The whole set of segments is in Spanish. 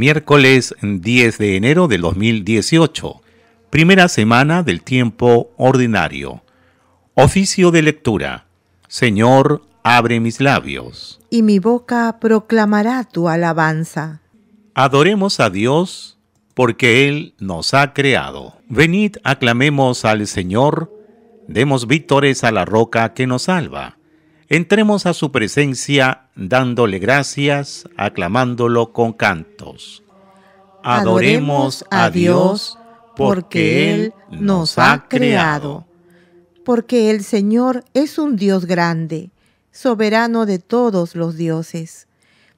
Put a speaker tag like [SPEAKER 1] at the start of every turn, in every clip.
[SPEAKER 1] miércoles 10 de enero del 2018, primera semana del tiempo ordinario. Oficio de lectura. Señor, abre mis labios.
[SPEAKER 2] Y mi boca proclamará tu alabanza.
[SPEAKER 1] Adoremos a Dios porque Él nos ha creado. Venid, aclamemos al Señor, demos víctores a la roca que nos salva. Entremos a su presencia dándole gracias, aclamándolo con cantos. Adoremos a Dios
[SPEAKER 2] porque Él nos ha creado. Porque el Señor es un Dios grande, soberano de todos los dioses.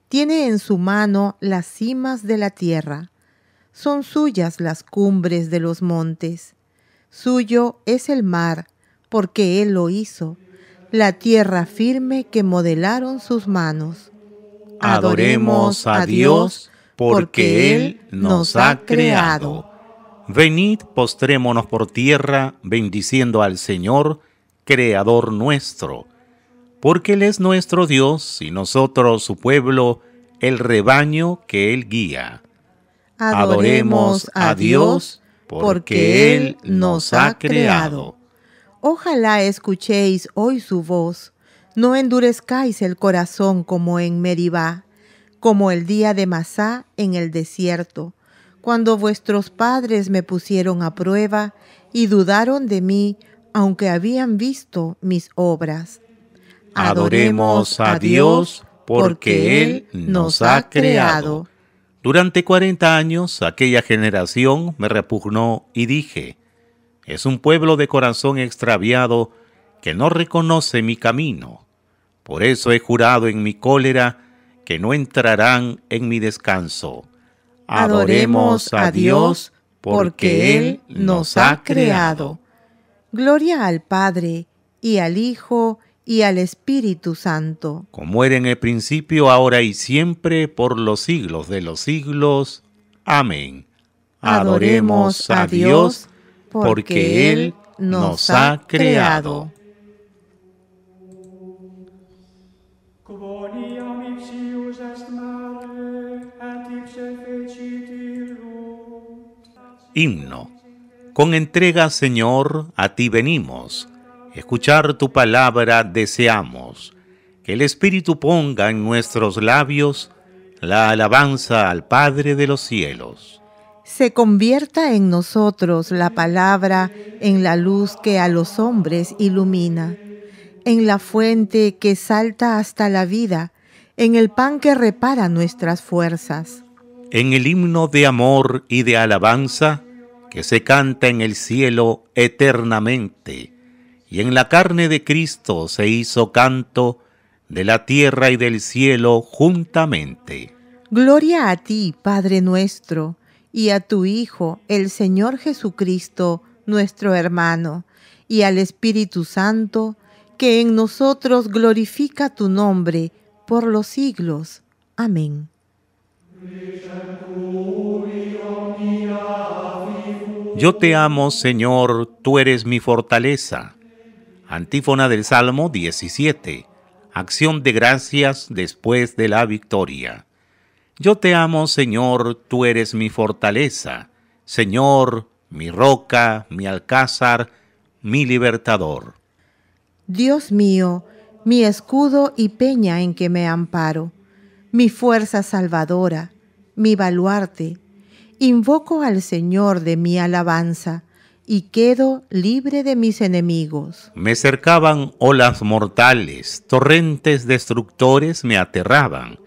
[SPEAKER 2] Tiene en su mano las cimas de la tierra. Son suyas las cumbres de los montes. Suyo es el mar, porque Él lo hizo la tierra firme que modelaron sus manos.
[SPEAKER 1] Adoremos a Dios porque Él nos ha creado. Venid, postrémonos por tierra, bendiciendo al Señor, Creador nuestro, porque Él es nuestro Dios y nosotros su pueblo, el rebaño que Él guía. Adoremos a Dios
[SPEAKER 2] porque Él nos ha creado. Ojalá escuchéis hoy su voz, no endurezcáis el corazón como en Meribá, como el día de Masá en el desierto, cuando vuestros padres me pusieron a prueba y dudaron de mí, aunque habían visto mis obras. Adoremos a Dios porque Él nos ha creado.
[SPEAKER 1] Durante cuarenta años aquella generación me repugnó y dije, es un pueblo de corazón extraviado que no reconoce mi camino. Por eso he jurado en mi cólera que no entrarán en mi descanso. Adoremos a Dios porque Él nos ha creado.
[SPEAKER 2] Gloria al Padre y al Hijo y al Espíritu Santo.
[SPEAKER 1] Como era en el principio, ahora y siempre, por los siglos de los siglos. Amén. Adoremos a Dios
[SPEAKER 2] porque Él nos ha creado.
[SPEAKER 1] Himno. Con entrega, Señor, a ti venimos. Escuchar tu palabra deseamos. Que el Espíritu ponga en nuestros labios la alabanza al Padre de los cielos
[SPEAKER 2] se convierta en nosotros la palabra en la luz que a los hombres ilumina, en la fuente que salta hasta la vida, en el pan que repara nuestras fuerzas.
[SPEAKER 1] En el himno de amor y de alabanza que se canta en el cielo eternamente, y en la carne de Cristo se hizo canto de la tierra y del cielo juntamente.
[SPEAKER 2] Gloria a ti, Padre nuestro y a tu Hijo, el Señor Jesucristo, nuestro hermano, y al Espíritu Santo, que en nosotros glorifica tu nombre por los siglos. Amén.
[SPEAKER 1] Yo te amo, Señor, tú eres mi fortaleza. Antífona del Salmo 17. Acción de gracias después de la victoria. Yo te amo, Señor, tú eres mi fortaleza, Señor, mi roca, mi alcázar, mi libertador.
[SPEAKER 2] Dios mío, mi escudo y peña en que me amparo, mi fuerza salvadora, mi baluarte, invoco al Señor de mi alabanza, y quedo libre de mis enemigos.
[SPEAKER 1] Me cercaban olas mortales, torrentes destructores me aterraban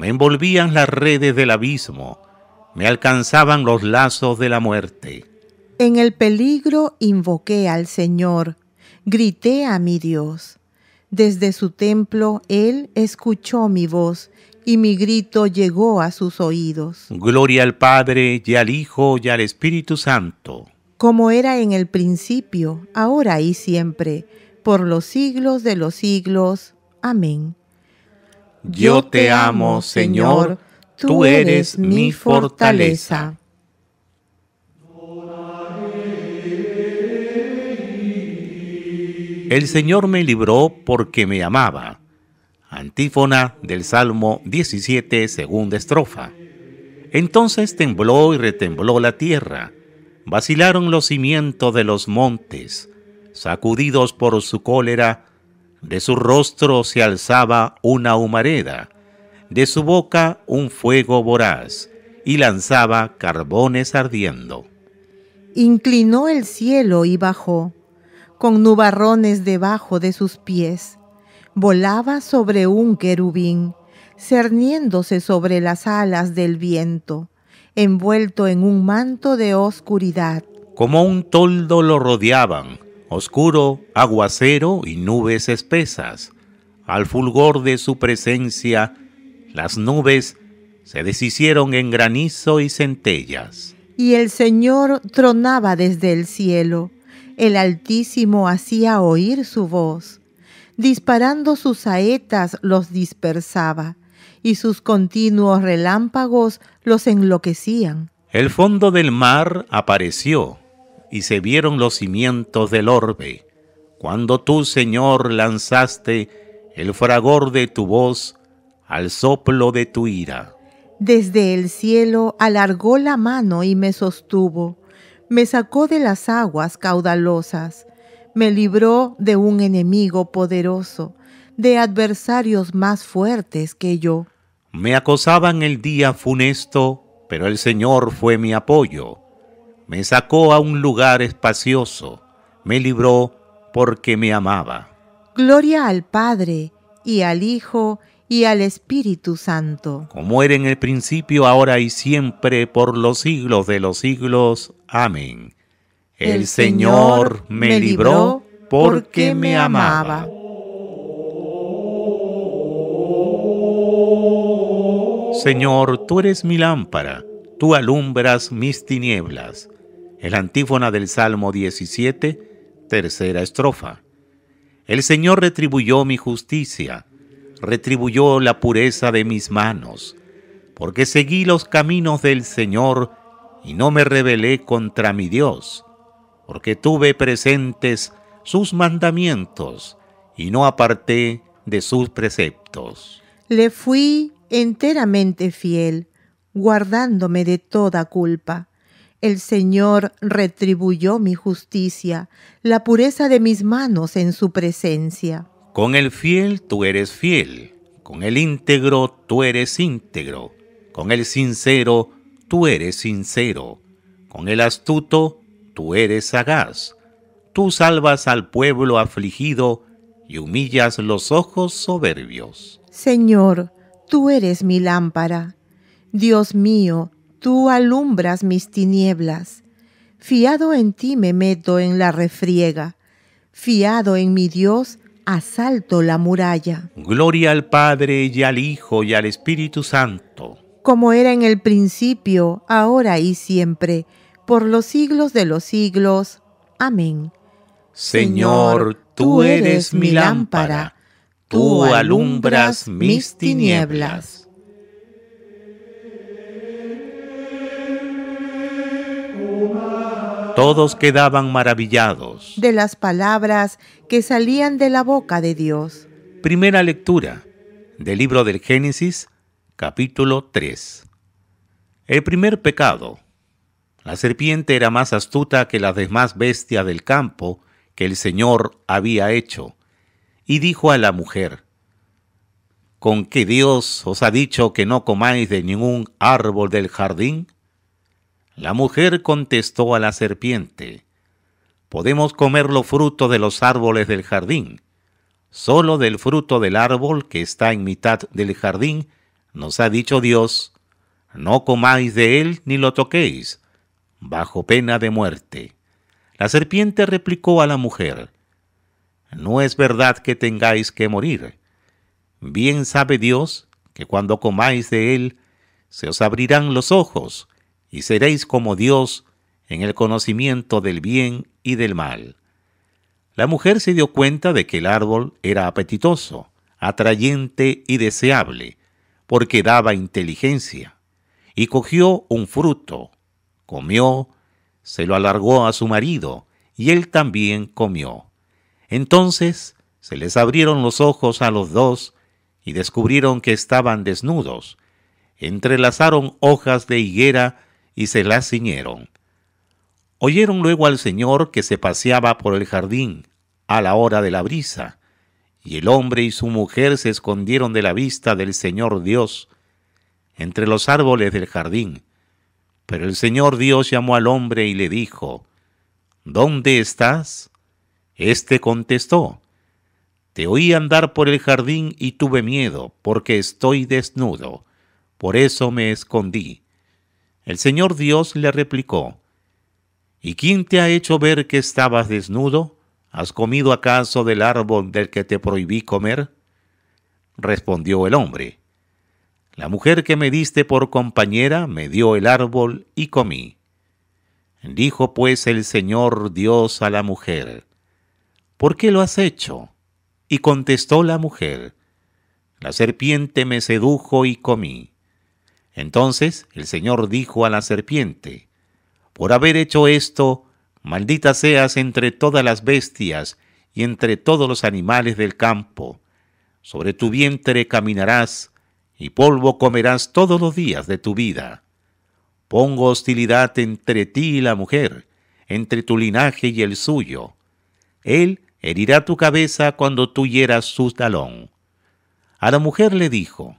[SPEAKER 1] me envolvían las redes del abismo, me alcanzaban los lazos de la muerte.
[SPEAKER 2] En el peligro invoqué al Señor, grité a mi Dios. Desde su templo Él escuchó mi voz y mi grito llegó a sus oídos.
[SPEAKER 1] Gloria al Padre y al Hijo y al Espíritu Santo.
[SPEAKER 2] Como era en el principio, ahora y siempre, por los siglos de los siglos. Amén.
[SPEAKER 1] Yo te amo, Señor, tú eres mi fortaleza. El Señor me libró porque me amaba. Antífona del Salmo 17, segunda estrofa. Entonces tembló y retembló la tierra, vacilaron los cimientos de los montes, sacudidos por su cólera, de su rostro se alzaba una humareda, de su boca un fuego voraz, y lanzaba carbones ardiendo.
[SPEAKER 2] Inclinó el cielo y bajó, con nubarrones debajo de sus pies. Volaba sobre un querubín, cerniéndose sobre las alas del viento, envuelto en un manto de oscuridad.
[SPEAKER 1] Como un toldo lo rodeaban, oscuro, aguacero y nubes espesas. Al fulgor de su presencia, las nubes se deshicieron en granizo y centellas.
[SPEAKER 2] Y el Señor tronaba desde el cielo. El Altísimo hacía oír su voz. Disparando sus saetas los dispersaba, y sus continuos relámpagos los enloquecían.
[SPEAKER 1] El fondo del mar apareció, y se vieron los cimientos del orbe, cuando tú, Señor, lanzaste el fragor de tu voz al soplo de tu ira.
[SPEAKER 2] Desde el cielo alargó la mano y me sostuvo, me sacó de las aguas caudalosas, me libró de un enemigo poderoso, de adversarios más fuertes que yo.
[SPEAKER 1] Me acosaban el día funesto, pero el Señor fue mi apoyo me sacó a un lugar espacioso, me libró porque me amaba.
[SPEAKER 2] Gloria al Padre, y al Hijo, y al Espíritu Santo.
[SPEAKER 1] Como era en el principio, ahora y siempre, por los siglos de los siglos. Amén.
[SPEAKER 2] El, Señor me libró porque me amaba.
[SPEAKER 1] Señor, tú eres mi lámpara, tú alumbras mis tinieblas el antífona del Salmo 17, tercera estrofa. El Señor retribuyó mi justicia, retribuyó la pureza de mis manos, porque seguí los caminos del Señor y no me rebelé contra mi Dios, porque tuve presentes sus mandamientos y no aparté de sus preceptos.
[SPEAKER 2] Le fui enteramente fiel, guardándome de toda culpa. El Señor retribuyó mi justicia, la pureza de mis manos en su presencia.
[SPEAKER 1] Con el fiel tú eres fiel, con el íntegro tú eres íntegro, con el sincero tú eres sincero, con el astuto tú eres sagaz. Tú salvas al pueblo afligido y humillas los ojos soberbios.
[SPEAKER 2] Señor, tú eres mi lámpara. Dios mío, tú alumbras mis tinieblas. Fiado en ti me meto en la refriega. Fiado en mi Dios, asalto la muralla.
[SPEAKER 1] Gloria al Padre y al Hijo y al Espíritu Santo.
[SPEAKER 2] Como era en el principio, ahora y siempre, por los siglos de los siglos. Amén.
[SPEAKER 1] Señor, tú eres mi
[SPEAKER 2] lámpara, tú alumbras mis tinieblas.
[SPEAKER 1] Todos quedaban maravillados
[SPEAKER 2] de las palabras que salían de la boca de Dios.
[SPEAKER 1] Primera lectura del libro del Génesis, capítulo 3. El primer pecado. La serpiente era más astuta que las demás bestias del campo que el Señor había hecho, y dijo a la mujer, ¿Con qué Dios os ha dicho que no comáis de ningún árbol del jardín? La mujer contestó a la serpiente, Podemos comer los frutos de los árboles del jardín, solo del fruto del árbol que está en mitad del jardín, nos ha dicho Dios, no comáis de él ni lo toquéis, bajo pena de muerte. La serpiente replicó a la mujer, No es verdad que tengáis que morir. Bien sabe Dios que cuando comáis de él, se os abrirán los ojos, y seréis como Dios en el conocimiento del bien y del mal. La mujer se dio cuenta de que el árbol era apetitoso, atrayente y deseable, porque daba inteligencia, y cogió un fruto, comió, se lo alargó a su marido, y él también comió. Entonces se les abrieron los ojos a los dos, y descubrieron que estaban desnudos. Entrelazaron hojas de higuera y se la ciñeron. Oyeron luego al Señor que se paseaba por el jardín a la hora de la brisa, y el hombre y su mujer se escondieron de la vista del Señor Dios entre los árboles del jardín. Pero el Señor Dios llamó al hombre y le dijo, ¿Dónde estás? Este contestó, Te oí andar por el jardín y tuve miedo, porque estoy desnudo, por eso me escondí. El Señor Dios le replicó, ¿Y quién te ha hecho ver que estabas desnudo? ¿Has comido acaso del árbol del que te prohibí comer? Respondió el hombre, La mujer que me diste por compañera me dio el árbol y comí. Dijo pues el Señor Dios a la mujer, ¿por qué lo has hecho? Y contestó la mujer, La serpiente me sedujo y comí. Entonces el Señor dijo a la serpiente, Por haber hecho esto, maldita seas entre todas las bestias y entre todos los animales del campo. Sobre tu vientre caminarás, y polvo comerás todos los días de tu vida. Pongo hostilidad entre ti y la mujer, entre tu linaje y el suyo. Él herirá tu cabeza cuando tú hieras su talón. A la mujer le dijo,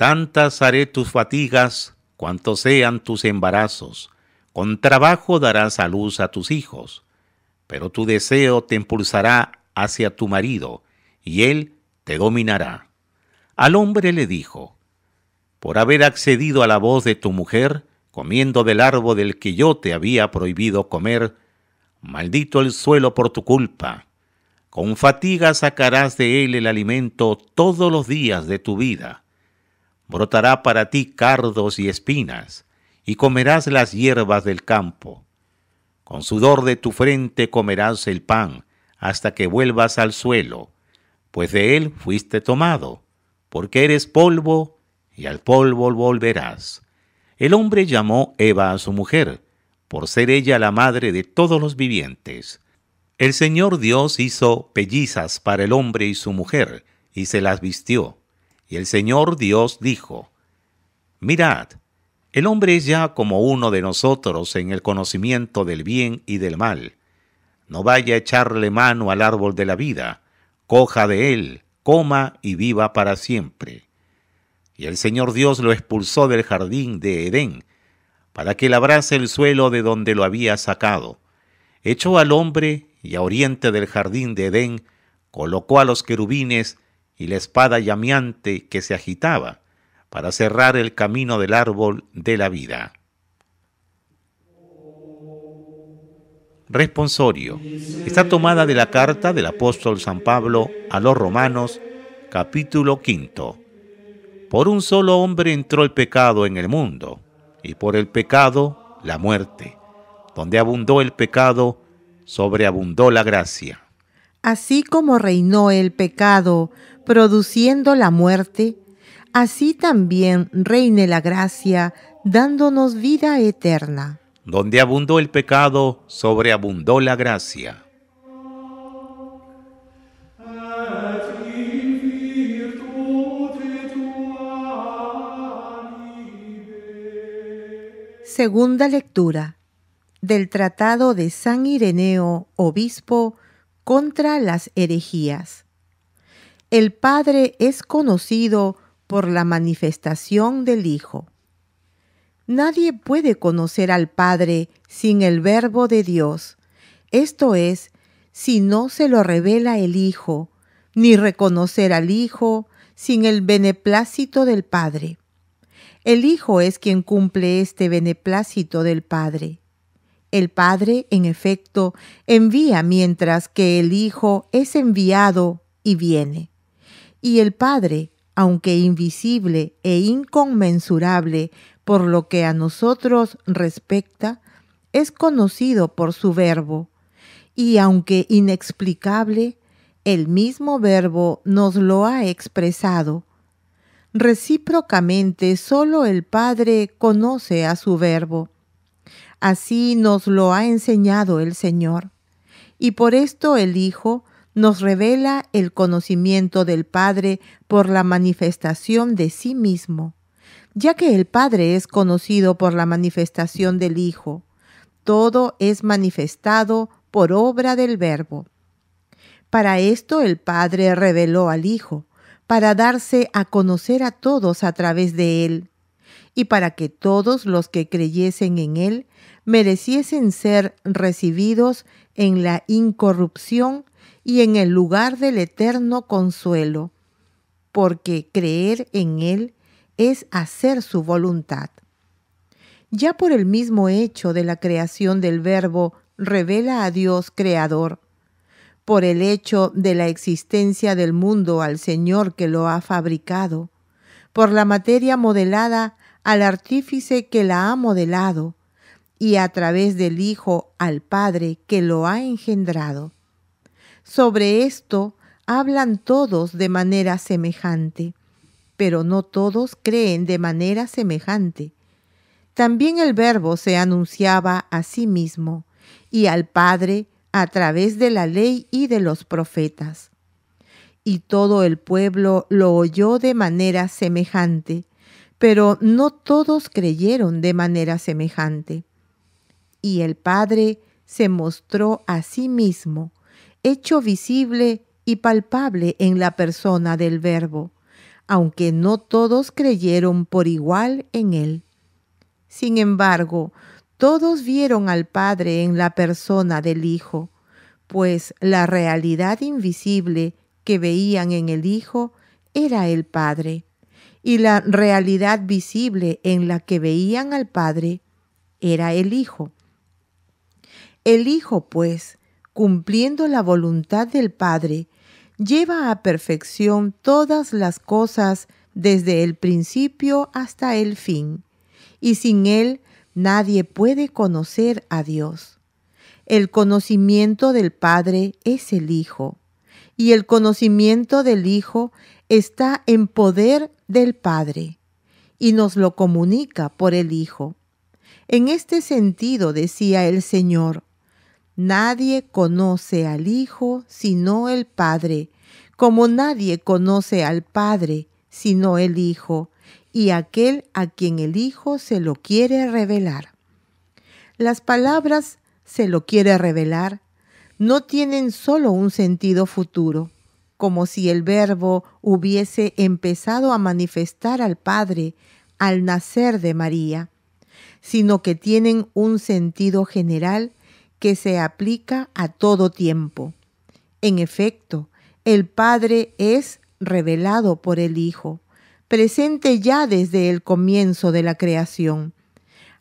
[SPEAKER 1] Tantas haré tus fatigas, cuantos sean tus embarazos. Con trabajo darás a luz a tus hijos. Pero tu deseo te impulsará hacia tu marido, y él te dominará. Al hombre le dijo, Por haber accedido a la voz de tu mujer, comiendo del árbol del que yo te había prohibido comer, maldito el suelo por tu culpa. Con fatiga sacarás de él el alimento todos los días de tu vida brotará para ti cardos y espinas, y comerás las hierbas del campo. Con sudor de tu frente comerás el pan, hasta que vuelvas al suelo, pues de él fuiste tomado, porque eres polvo, y al polvo volverás. El hombre llamó Eva a su mujer, por ser ella la madre de todos los vivientes. El Señor Dios hizo pellizas para el hombre y su mujer, y se las vistió. Y el Señor Dios dijo, Mirad, el hombre es ya como uno de nosotros en el conocimiento del bien y del mal. No vaya a echarle mano al árbol de la vida, coja de él, coma y viva para siempre. Y el Señor Dios lo expulsó del jardín de Edén, para que labrase el suelo de donde lo había sacado. Echó al hombre y a oriente del jardín de Edén colocó a los querubines y la espada llameante que se agitaba para cerrar el camino del árbol de la vida. Responsorio. Está tomada de la carta del apóstol San Pablo a los romanos, capítulo quinto. Por un solo hombre entró el pecado en el mundo, y por el pecado la muerte. Donde abundó el pecado, sobreabundó la gracia.
[SPEAKER 2] Así como reinó el pecado produciendo la muerte, así también reine la gracia, dándonos vida eterna.
[SPEAKER 1] Donde abundó el pecado, sobreabundó la gracia.
[SPEAKER 2] Segunda lectura del Tratado de San Ireneo, Obispo, contra las herejías el Padre es conocido por la manifestación del Hijo. Nadie puede conocer al Padre sin el Verbo de Dios, esto es, si no se lo revela el Hijo, ni reconocer al Hijo sin el beneplácito del Padre. El Hijo es quien cumple este beneplácito del Padre. El Padre, en efecto, envía mientras que el Hijo es enviado y viene y el Padre, aunque invisible e inconmensurable por lo que a nosotros respecta, es conocido por su verbo, y aunque inexplicable, el mismo verbo nos lo ha expresado. Recíprocamente, solo el Padre conoce a su verbo. Así nos lo ha enseñado el Señor. Y por esto el Hijo nos revela el conocimiento del Padre por la manifestación de sí mismo, ya que el Padre es conocido por la manifestación del Hijo. Todo es manifestado por obra del Verbo. Para esto el Padre reveló al Hijo, para darse a conocer a todos a través de él, y para que todos los que creyesen en él mereciesen ser recibidos en la incorrupción y en el lugar del eterno consuelo, porque creer en Él es hacer su voluntad. Ya por el mismo hecho de la creación del Verbo revela a Dios Creador, por el hecho de la existencia del mundo al Señor que lo ha fabricado, por la materia modelada al artífice que la ha modelado, y a través del Hijo al Padre que lo ha engendrado. Sobre esto hablan todos de manera semejante, pero no todos creen de manera semejante. También el Verbo se anunciaba a sí mismo y al Padre a través de la ley y de los profetas. Y todo el pueblo lo oyó de manera semejante, pero no todos creyeron de manera semejante. Y el Padre se mostró a sí mismo hecho visible y palpable en la persona del Verbo, aunque no todos creyeron por igual en él. Sin embargo, todos vieron al Padre en la persona del Hijo, pues la realidad invisible que veían en el Hijo era el Padre, y la realidad visible en la que veían al Padre era el Hijo. El Hijo, pues, cumpliendo la voluntad del Padre, lleva a perfección todas las cosas desde el principio hasta el fin, y sin Él nadie puede conocer a Dios. El conocimiento del Padre es el Hijo, y el conocimiento del Hijo está en poder del Padre, y nos lo comunica por el Hijo. En este sentido decía el Señor, Nadie conoce al Hijo sino el Padre, como nadie conoce al Padre sino el Hijo, y aquel a quien el Hijo se lo quiere revelar. Las palabras se lo quiere revelar no tienen solo un sentido futuro, como si el Verbo hubiese empezado a manifestar al Padre al nacer de María, sino que tienen un sentido general que se aplica a todo tiempo. En efecto, el Padre es revelado por el Hijo, presente ya desde el comienzo de la creación.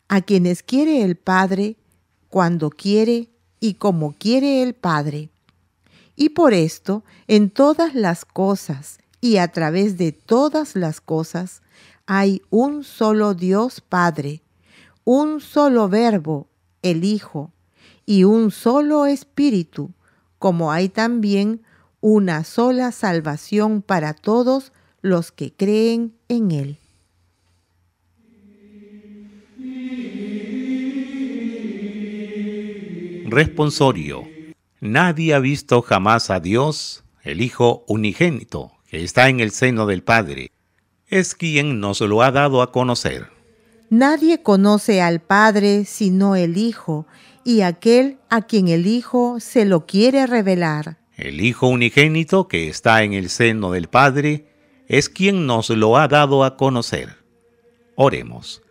[SPEAKER 2] A quienes quiere el Padre, cuando quiere y como quiere el Padre. Y por esto, en todas las cosas y a través de todas las cosas, hay un solo Dios Padre, un solo Verbo, el Hijo, y un solo espíritu, como hay también una sola salvación para todos los que creen en Él.
[SPEAKER 1] Responsorio. Nadie ha visto jamás a Dios, el Hijo unigénito, que está en el seno del Padre. Es quien nos lo ha dado a conocer.
[SPEAKER 2] Nadie conoce al Padre sino el Hijo, y aquel a quien el Hijo se lo quiere revelar.
[SPEAKER 1] El Hijo unigénito que está en el seno del Padre es quien nos lo ha dado a conocer. Oremos.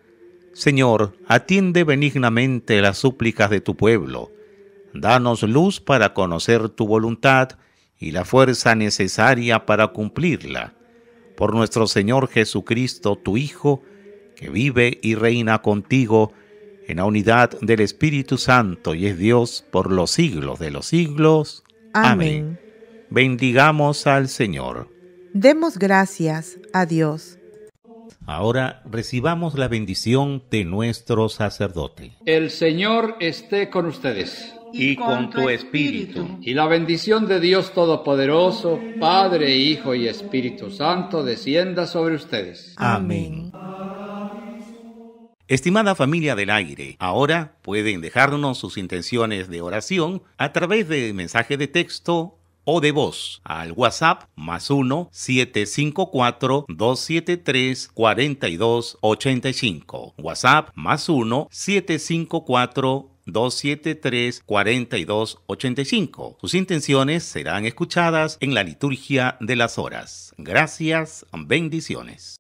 [SPEAKER 1] Señor, atiende benignamente las súplicas de tu pueblo. Danos luz para conocer tu voluntad y la fuerza necesaria para cumplirla. Por nuestro Señor Jesucristo, tu Hijo, que vive y reina contigo, en la unidad del Espíritu Santo y es Dios por los siglos de los siglos. Amén. Bendigamos al Señor.
[SPEAKER 2] Demos gracias a Dios.
[SPEAKER 1] Ahora recibamos la bendición de nuestro sacerdote. El Señor esté con ustedes. Y, con, tu espíritu.
[SPEAKER 2] Y la bendición de Dios Todopoderoso, Padre, Hijo y Espíritu Santo, descienda sobre ustedes.
[SPEAKER 1] Amén. Estimada familia del aire, ahora pueden dejarnos sus intenciones de oración a través de mensaje de texto o de voz al WhatsApp más 1-754-273-4285. WhatsApp más 1 754 273-4285. Sus intenciones serán escuchadas en la liturgia de las horas. Gracias, bendiciones.